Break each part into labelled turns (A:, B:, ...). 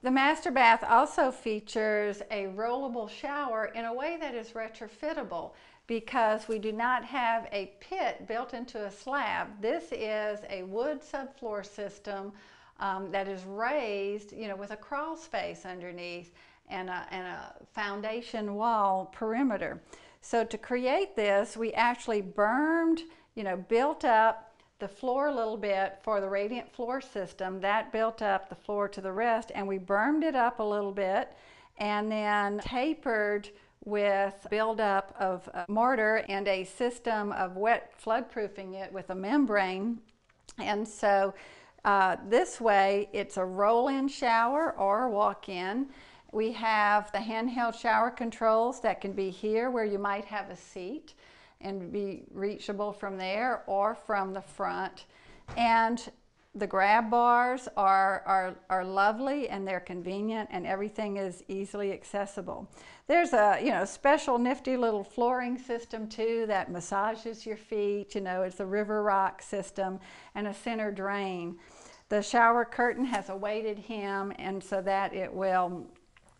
A: The master bath also features a rollable shower in a way that is retrofittable because we do not have a pit built into a slab. This is a wood subfloor system um, that is raised, you know, with a crawl space underneath and a, and a foundation wall perimeter. So to create this, we actually bermed, you know, built up the floor a little bit for the radiant floor system. That built up the floor to the rest and we bermed it up a little bit and then tapered with buildup of uh, mortar and a system of wet floodproofing it with a membrane. And so uh, this way it's a roll-in shower or walk-in. We have the handheld shower controls that can be here where you might have a seat and be reachable from there or from the front. And the grab bars are, are, are lovely and they're convenient and everything is easily accessible. There's a you know special nifty little flooring system too that massages your feet. You know, it's a river rock system and a center drain. The shower curtain has a weighted hem and so that it will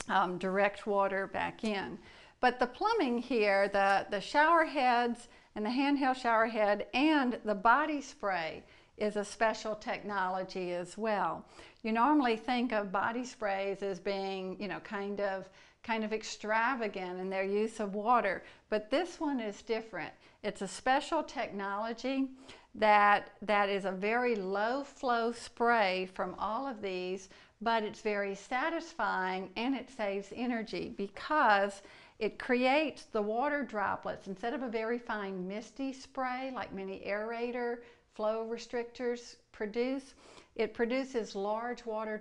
A: um, direct water back in. But the plumbing here, the, the shower heads and the handheld shower head and the body spray is a special technology as well. You normally think of body sprays as being, you know, kind of kind of extravagant in their use of water, but this one is different. It's a special technology that that is a very low flow spray from all of these, but it's very satisfying and it saves energy because it creates the water droplets instead of a very fine misty spray like many aerator flow restrictors produce? It produces large water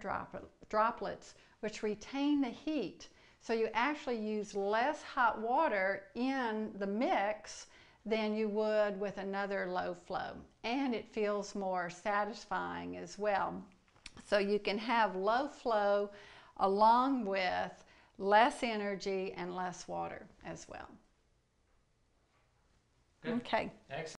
A: droplets, which retain the heat. So you actually use less hot water in the mix than you would with another low flow. And it feels more satisfying as well. So you can have low flow along with less energy and less water as well. Good. Okay. Excellent.